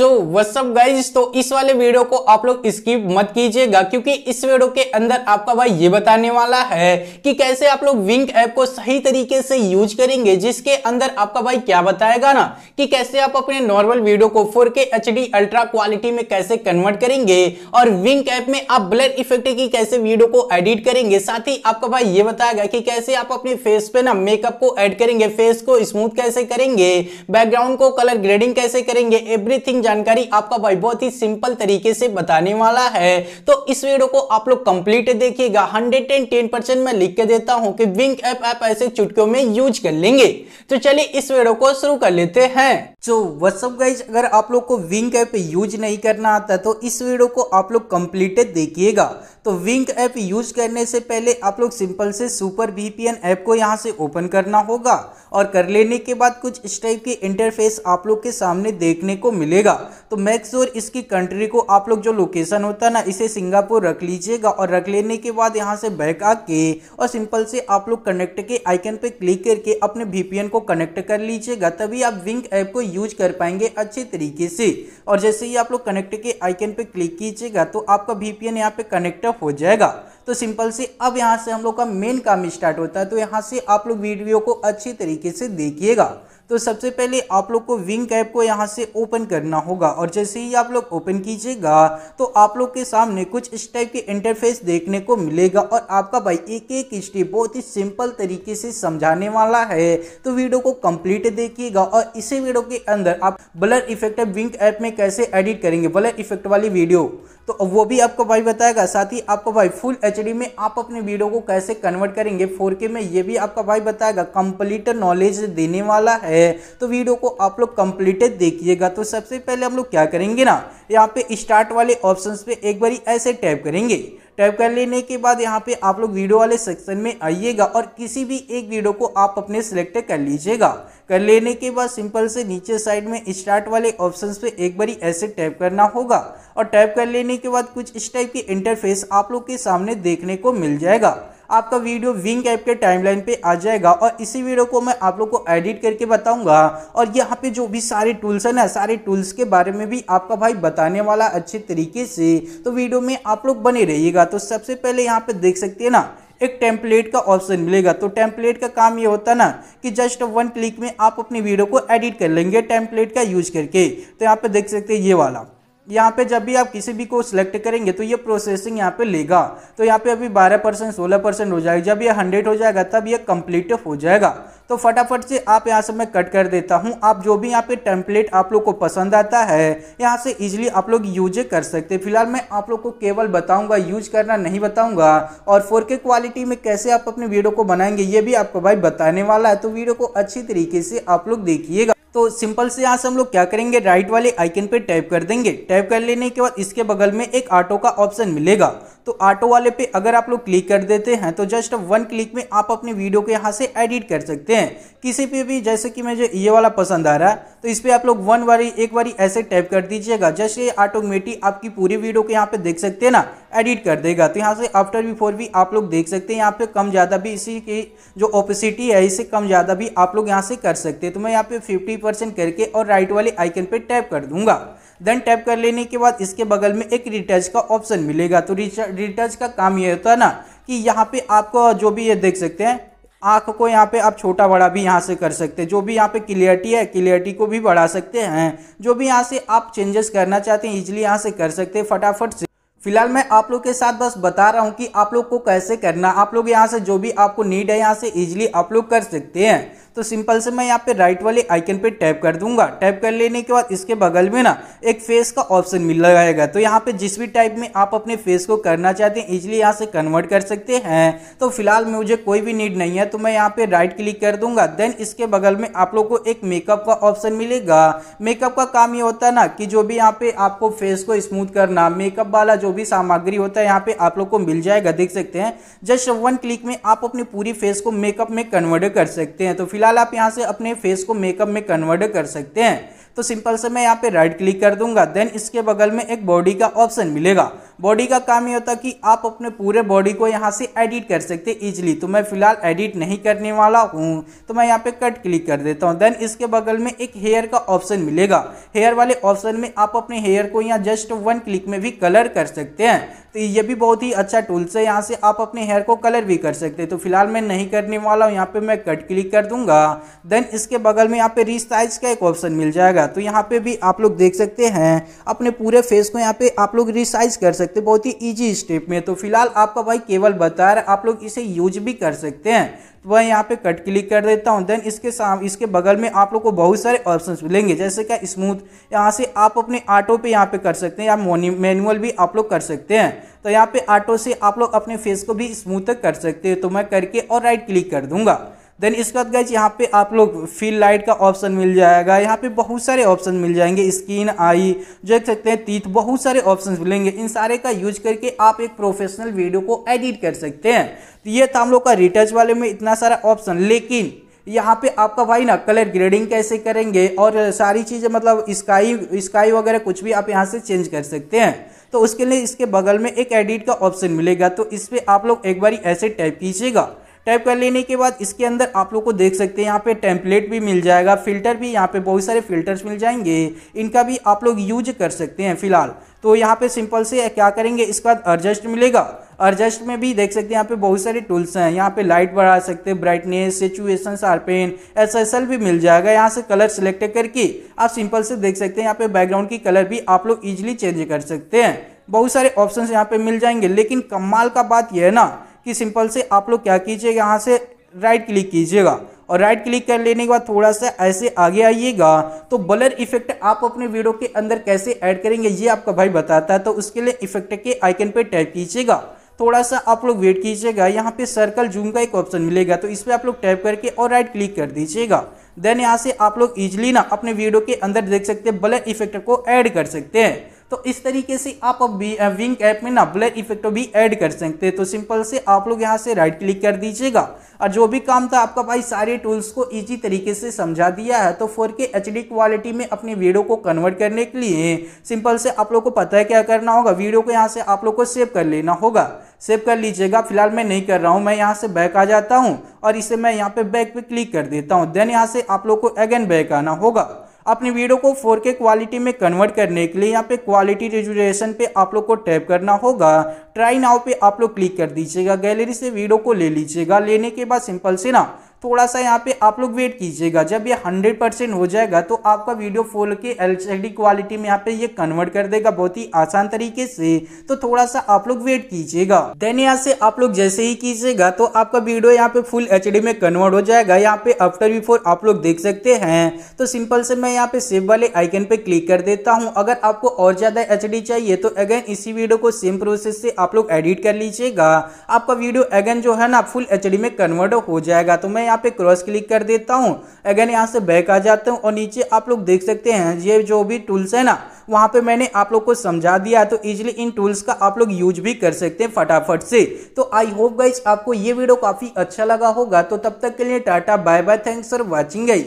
so what's up guys तो इस वाले वीडियो को आप लोग स्किप मत कीजिएगा क्योंकि इस वीडियो के अंदर आपका भाई ये बताने वाला है कि कैसे आप लोग विंक ऐप को सही तरीके से यूज करेंगे जिसके अंदर आपका भाई क्या बताएगा ना कि कैसे आप अपने नॉर्मल वीडियो को 4K एच अल्ट्रा क्वालिटी में कैसे कन्वर्ट करेंगे और विंक ऐप में आप ब्लर इफेक्ट की कैसे वीडियो को एडिट करेंगे साथ ही आपका भाई ये बताएगा कि कैसे आप अपने फेस पे ना मेकअप को एड करेंगे फेस को स्मूथ कैसे करेंगे बैकग्राउंड को कलर ग्रेडिंग कैसे करेंगे एवरीथिंग जानकारी आपका भाई बहुत ही सिंपल तरीके से बताने वाला है तो इस वीडियो को आप लोग कंप्लीट देखिएगा हंड्रेड एंड टेन परसेंट मैं लिख के देता हूं कि विंक ऐप आप ऐसे चुटकियों में यूज कर लेंगे तो चलिए इस वीडियो को शुरू कर लेते हैं तो व्हाट्सअप गाइज अगर आप लोग को विंक ऐप यूज नहीं करना आता तो इस वीडियो को आप लोग कंप्लीट देखिएगा तो विंक ऐप यूज करने से पहले आप लोग सिंपल से सुपर वीपीएन ऐप को यहां से ओपन करना होगा और कर लेने के बाद कुछ इस टाइप के इंटरफेस आप लोग के सामने देखने को मिलेगा तो मेक श्योर इसकी कंट्री को आप लोग जो लोकेशन होता है ना इसे सिंगापुर रख लीजिएगा और रख लेने के बाद यहाँ से बैक आके और सिंपल से आप लोग कनेक्ट के आइकन पे क्लिक करके अपने वीपीएन को कनेक्ट कर लीजिएगा तभी आप विंग ऐप को यूज कर पाएंगे अच्छे तरीके से और जैसे ही आप लोग कनेक्ट के आइकन पे क्लिक कीजिएगा तो आपका वीपीएन यहाँ पे कनेक्ट हो जाएगा तो सिंपल से अब यहाँ से हम लोग का मेन काम स्टार्ट होता है तो यहाँ से आप लोग वीडियो को अच्छे तरीके से देखिएगा तो सबसे पहले आप लोग को विंग ऐप को यहाँ से ओपन करना होगा और जैसे ही आप लोग ओपन कीजिएगा तो आप लोग के सामने कुछ इस टाइप के इंटरफेस देखने को मिलेगा और आपका भाई एक एक स्टेप बहुत ही सिंपल तरीके से समझाने वाला है तो वीडियो को कंप्लीट देखिएगा और इसी वीडियो के अंदर आप ब्लर इफेक्ट विंग ऐप में कैसे एडिट करेंगे ब्लर इफेक्ट वाली वीडियो तो वो भी आपको भाई बताएगा साथ ही आपको भाई फुल एच में आप अपने वीडियो को कैसे कन्वर्ट करेंगे फोर में ये भी आपका भाई बताएगा कंप्लीट नॉलेज देने वाला है रहे हैं तो वीडियो को आप लोग कंप्लीटेड देखिएगा तो सबसे पहले हम लोग क्या करेंगे ना यहाँ पे स्टार्ट वाले ऑप्शन पे एक बार ऐसे टैप करेंगे टाइप कर लेने के बाद यहाँ पे आप लोग वीडियो वाले सेक्शन में आइएगा और किसी भी एक वीडियो को आप अपने सेलेक्ट कर लीजिएगा कर लेने के बाद सिंपल से नीचे साइड में स्टार्ट वाले ऑप्शंस पे एक बारी ऐसे टाइप करना होगा और टाइप कर लेने के बाद कुछ इस टाइप की इंटरफेस आप लोग के सामने देखने को मिल जाएगा आपका वीडियो विंग ऐप के टाइमलाइन पे आ जाएगा और इसी वीडियो को मैं आप लोग को एडिट करके बताऊंगा और यहाँ पे जो भी सारे टूल्स है ना सारे टूल्स के बारे में भी आपका भाई बताने वाला अच्छे तरीके से तो वीडियो में आप लोग बने रहिएगा तो सबसे पहले यहाँ पे देख सकते हैं ना एक टेम्पलेट का ऑप्शन मिलेगा तो टेम्पलेट का काम ये होता है ना कि जस्ट वन क्लिक में आप अपनी वीडियो को एडिट कर लेंगे टेम्पलेट का यूज करके तो यहाँ पे देख सकते हैं ये वाला यहाँ पे जब भी आप किसी भी को सिलेक्ट करेंगे तो ये प्रोसेसिंग यहाँ पे लेगा तो यहाँ पे अभी 12 परसेंट सोलह परसेंट हो जाएगी जब ये 100 हो जाएगा तब ये कंप्लीट हो जाएगा तो फटाफट से आप यहाँ से मैं कट कर देता हूँ आप जो भी यहाँ पे टेम्पलेट आप लोग को पसंद आता है यहाँ से इजिली आप लोग यूज कर सकते हैं फिलहाल मैं आप लोग को केवल बताऊँगा यूज करना नहीं बताऊँगा और फोर क्वालिटी में कैसे आप अपने वीडियो को बनाएंगे ये भी आपको भाई बताने वाला है तो वीडियो को अच्छी तरीके से आप लोग देखिएगा तो सिंपल से यहाँ से हम लोग क्या करेंगे राइट वाले आइकन पे टैप कर देंगे टैप कर लेने के बाद इसके बगल में एक ऑटो का ऑप्शन मिलेगा तो ऑटो वाले पे अगर आप लोग क्लिक कर देते हैं तो जस्ट वन क्लिक में आप अपने वीडियो को यहाँ से एडिट कर सकते हैं किसी पे भी जैसे कि मुझे ये वाला पसंद आ रहा है तो इस पर आप लोग वन बारी एक बारी ऐसे टैप कर दीजिएगा जैसे ऑटोमेटिक आपकी पूरी वीडियो को यहाँ पे देख सकते हैं ना एडिट कर देगा तो यहाँ से आफ्टर बिफोर भी आप लोग देख सकते हैं यहाँ पे कम ज़्यादा भी इसी की जो ओपेसिटी है इसे कम ज़्यादा भी आप लोग यहाँ से कर सकते हैं तो मैं यहाँ पे फिफ्टी परसेंट करके और राइट वाले आइकन पर टैप कर दूंगा देन टैप कर लेने के बाद इसके बगल में एक रिटच का ऑप्शन मिलेगा तो रिटच का काम ये होता है ना कि यहाँ पे आपको जो भी ये देख सकते हैं आँख को यहाँ पे आप छोटा बड़ा भी यहाँ से कर सकते हैं जो भी यहाँ पे क्लियरिटी है क्लियरिटी को भी बढ़ा सकते हैं जो भी यहाँ से आप चेंजेस करना चाहते हैं इजिली यहाँ से कर सकते हैं फटाफट से फिलहाल मैं आप लोग के साथ बस बता रहा हूँ कि आप लोग को कैसे करना आप लोग यहाँ से जो भी आपको नीड है यहाँ से इजिली आप लोग कर सकते हैं तो सिंपल से मैं यहाँ पे राइट वाले आइकन पे टैप कर दूंगा टैप कर लेने के बाद इसके बगल में ना एक फेस का ऑप्शन मिल जाएगा तो यहाँ पे जिस भी टाइप में आप अपने फेस को करना चाहते हैं इजिली यहाँ से कन्वर्ट कर सकते हैं तो फिलहाल मुझे कोई भी नीड नहीं है तो मैं यहाँ पे राइट क्लिक कर दूंगा देन इसके बगल में आप लोग को एक मेकअप का ऑप्शन मिलेगा मेकअप का काम ये होता है ना कि जो भी यहाँ पे आपको फेस को स्मूथ करना मेकअप वाला जो भी सामग्री होता है यहाँ पे आप लोग को मिल जाएगा देख सकते हैं जस्ट वन क्लिक में आप अपनी पूरी फेस को मेकअप में कन्वर्ट कर सकते हैं तो फिर फिलहाल आप यहाँ से अपने फेस को मेकअप में कन्वर्ट कर सकते हैं तो सिंपल से मैं यहाँ पे राइट क्लिक कर दूंगा देन इसके बगल में एक बॉडी का ऑप्शन मिलेगा बॉडी का काम ये होता है कि आप अपने पूरे बॉडी को यहाँ से एडिट कर सकते ईजिली तो मैं फिलहाल एडिट नहीं करने वाला हूँ तो मैं यहाँ पे कट क्लिक कर देता हूँ देन इसके बगल में एक हेयर का ऑप्शन मिलेगा हेयर वाले ऑप्शन में आप अपने हेयर को यहाँ जस्ट वन क्लिक में भी कलर कर सकते हैं तो ये भी बहुत ही अच्छा टूल्स है यहाँ से आप अपने हेयर को कलर भी कर सकते हैं तो फिलहाल मैं नहीं करने वाला हूँ यहाँ पे मैं कट क्लिक कर दूंगा देन इसके बगल में यहाँ पे रिसाइज का एक ऑप्शन मिल जाएगा तो यहाँ पे भी आप लोग देख सकते हैं अपने पूरे फेस को यहाँ पे आप लोग रिसाइज कर सकते सकते बहुत ही ईजी स्टेप में तो फिलहाल आपका भाई केवल बता रहा है आप लोग इसे यूज भी कर सकते हैं तो मैं यहाँ पे कट क्लिक कर देता हूँ देन इसके साम इसके बगल में आप लोग को बहुत सारे ऑप्शन मिलेंगे जैसे क्या स्मूथ यहाँ से आप अपने ऑटो पे यहाँ पे कर सकते हैं या मैनुअल भी आप लोग कर सकते हैं तो यहाँ पे ऑटो से आप लोग अपने फेस को भी स्मूथ कर सकते हैं तो मैं करके और राइट क्लिक कर दूंगा देन इसके बाद गाइज यहाँ पे आप लोग फील लाइट का ऑप्शन मिल जाएगा यहाँ पे बहुत सारे ऑप्शन मिल जाएंगे स्किन आई जो देख सकते हैं तीत बहुत सारे ऑप्शन मिलेंगे इन सारे का यूज करके आप एक प्रोफेशनल वीडियो को एडिट कर सकते हैं तो ये था तो हम लोग का रिटच वाले में इतना सारा ऑप्शन लेकिन यहाँ पे आपका भाई ना कलर ग्रेडिंग कैसे करेंगे और सारी चीज़ें मतलब स्काई स्काई वगैरह कुछ भी आप यहाँ से चेंज कर सकते हैं तो उसके लिए इसके बगल में एक एडिट का ऑप्शन मिलेगा तो इस पर आप लोग एक बार ऐसे टाइप कीजिएगा टाइप कर लेने के बाद इसके अंदर आप लोग को देख सकते हैं यहाँ पे टेम्पलेट भी मिल जाएगा फिल्टर भी यहाँ पे बहुत सारे फिल्टर्स मिल जाएंगे इनका भी आप लोग यूज कर सकते हैं फिलहाल तो यहाँ पे सिंपल से क्या करेंगे इसके बाद एडजस्ट मिलेगा एडजस्ट में भी देख सकते हैं यहाँ पे बहुत सारे टूल्स हैं यहाँ पे लाइट बढ़ा सकते हैं ब्राइटनेस सिचुएशन शार्पेन एस एस एल भी मिल जाएगा यहाँ से कलर सेलेक्ट करके आप सिंपल से देख सकते हैं यहाँ पे बैकग्राउंड की कलर भी आप लोग ईजिली चेंज कर सकते हैं बहुत सारे ऑप्शन यहाँ पे मिल जाएंगे लेकिन कमाल का बात यह है ना कि सिंपल से आप लोग क्या कीजिएगा यहाँ से राइट क्लिक कीजिएगा और राइट क्लिक कर लेने के बाद थोड़ा सा ऐसे आगे आइएगा तो बलर इफेक्ट आप अपने वीडियो के अंदर कैसे ऐड करेंगे ये आपका भाई बताता है तो उसके लिए इफेक्ट के आइकन पे टैप कीजिएगा थोड़ा सा आप लोग वेट कीजिएगा यहाँ पे सर्कल जूम का एक ऑप्शन मिलेगा तो इस पर आप लोग टैप करके और राइट क्लिक कर दीजिएगा देन यहाँ से आप लोग इजिली ना अपने वीडियो के अंदर देख सकते हैं बलर इफेक्ट को ऐड कर सकते हैं तो इस तरीके से आप अब विंग ऐप में ना ब्लर इफेक्ट भी ऐड कर सकते हैं तो सिंपल से आप लोग यहाँ से राइट क्लिक कर दीजिएगा और जो भी काम था आपका भाई सारे टूल्स को ईजी तरीके से समझा दिया है तो फोर के एच क्वालिटी में अपनी वीडियो को कन्वर्ट करने के लिए सिंपल से आप लोग को पता है क्या करना होगा वीडियो को यहाँ से आप लोग को सेव कर लेना होगा सेव कर लीजिएगा फिलहाल मैं नहीं कर रहा हूँ मैं यहाँ से बैक आ जाता हूँ और इसे मैं यहाँ पे बैक पे क्लिक कर देता हूँ देन यहाँ से आप लोग को अगेन बैक आना होगा अपनी वीडियो को 4K क्वालिटी में कन्वर्ट करने के लिए यहाँ पे क्वालिटी रेजुलेशन पे आप लोग को टैप करना होगा ट्राई नाउ पे आप लोग क्लिक कर दीजिएगा गैलरी से वीडियो को ले लीजिएगा लेने के बाद सिंपल से ना थोड़ा सा यहाँ पे आप लोग वेट कीजिएगा जब ये 100 परसेंट हो जाएगा तो आपका वीडियो फुल के एल क्वालिटी में यहाँ पे ये कन्वर्ट कर देगा बहुत ही आसान तरीके से तो थोड़ा सा आप लोग वेट कीजिएगा देन यहाँ से आप लोग जैसे ही कीजिएगा तो आपका वीडियो यहाँ पे फुल एच में कन्वर्ट हो जाएगा यहाँ पे आफ्टर बिफोर आप लोग देख सकते हैं तो सिंपल से मैं यहाँ पे सेव वाले आइकन पे क्लिक कर देता हूँ अगर आपको और ज़्यादा एच चाहिए तो अगेन इसी वीडियो को सेम प्रोसेस से आप लोग एडिट कर लीजिएगा आपका वीडियो अगेन जो है ना फुल एच में कन्वर्ट हो जाएगा तो मैं यहाँ पे क्रॉस क्लिक कर देता हूँ अगेन यहाँ से बैक आ जाता हूँ और नीचे आप लोग देख सकते हैं ये जो भी टूल्स है ना वहाँ पे मैंने आप लोग को समझा दिया तो इजिली इन टूल्स का आप लोग यूज भी कर सकते हैं फटाफट से तो आई होप गाइज आपको ये वीडियो काफ़ी अच्छा लगा होगा तो तब तक के लिए tata bye bye thanks for watching guys